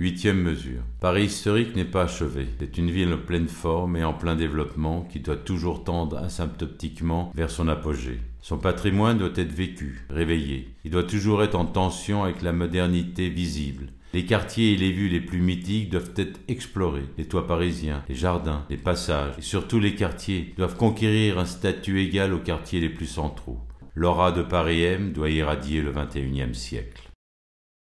Huitième mesure. Paris historique n'est pas achevé. C'est une ville en pleine forme et en plein développement qui doit toujours tendre asymptotiquement vers son apogée. Son patrimoine doit être vécu, réveillé. Il doit toujours être en tension avec la modernité visible. Les quartiers et les vues les plus mythiques doivent être explorés. Les toits parisiens, les jardins, les passages et surtout les quartiers doivent conquérir un statut égal aux quartiers les plus centraux. L'aura de Paris M doit irradier le XXIe siècle.